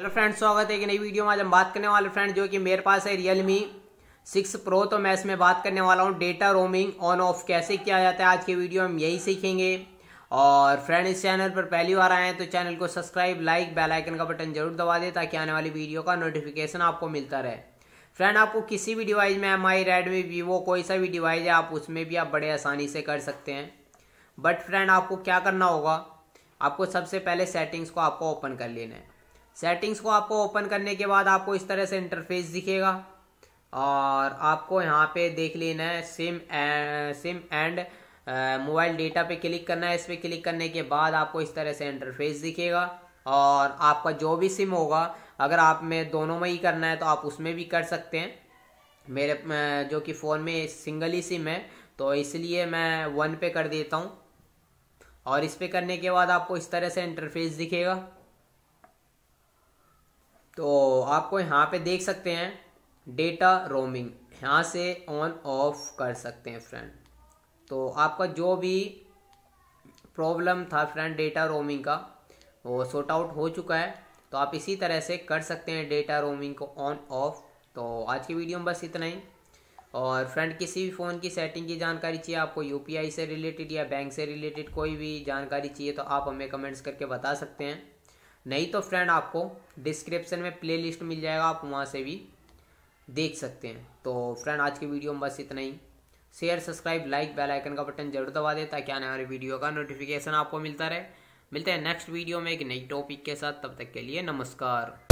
hello friends स्वागत है कि नई वीडियो में आज हम बात करने वाले फ्रेंड जो कि मेरे पास है रियल मी सिक्स प्रो तो मैं इसमें बात करने वाला हूँ डेटा रोमिंग ऑन ऑफ कैसे किया जाता है आज के वीडियो हम यही सीखेंगे और फ्रेंड इस चैनल पर पहली बार आए हैं तो चैनल को सब्सक्राइब लाइक बेल आइकन का बटन जरूर दबा दें ताकि आने वाली वीडियो का नोटिफिकेशन आपको मिलता रहे फ्रेंड आपको किसी भी डिवाइस में एम आई रेडमी वीवो कोई सा भी डिवाइस है आप उसमें भी आप बड़े आसानी से कर सकते हैं बट फ्रेंड आपको क्या करना होगा आपको सबसे पहले सेटिंग्स को आपको ओपन कर लेना है सेटिंग्स को आपको ओपन करने के बाद आपको इस तरह से इंटरफेस दिखेगा और आपको यहाँ पे देख लेना है SIM and SIM and mobile data पे क्लिक करना है इस पर क्लिक करने के बाद आपको इस तरह से इंटरफेस दिखेगा और आपका जो भी सिम होगा अगर आप में दोनों में ही करना है तो आप उसमें भी कर सकते हैं मेरे जो कि फ़ोन में सिंगल ही सिम है तो इसलिए मैं वन पे कर देता हूँ और इस पे करने के बाद आपको इस तरह से इंटरफेस दिखेगा तो आपको यहाँ पे देख सकते हैं डेटा रोमिंग यहाँ से ऑन ऑफ कर सकते हैं फ्रेंड तो आपका जो भी प्रॉब्लम था फ्रेंड डेटा रोमिंग का वो सॉर्ट आउट हो चुका है तो आप इसी तरह से कर सकते हैं डेटा रोमिंग को ऑन ऑफ तो आज की वीडियो में बस इतना ही और फ्रेंड किसी भी फ़ोन की सेटिंग की जानकारी चाहिए आपको यूपीआई से रिलेटेड या बैंक से रिलेटेड कोई भी जानकारी चाहिए तो आप हमें कमेंट्स करके बता सकते हैं नहीं तो फ्रेंड आपको डिस्क्रिप्शन में प्लेलिस्ट मिल जाएगा आप वहाँ से भी देख सकते हैं तो फ्रेंड आज की वीडियो में बस इतना ही share subscribe like bell icon का बटन जरूर दबा दें ताकि आने वाले वीडियो का नोटिफिकेशन आपको मिलता रहे मिलते हैं नेक्स्ट वीडियो में एक नई टॉपिक के साथ तब तक के लिए नमस्कार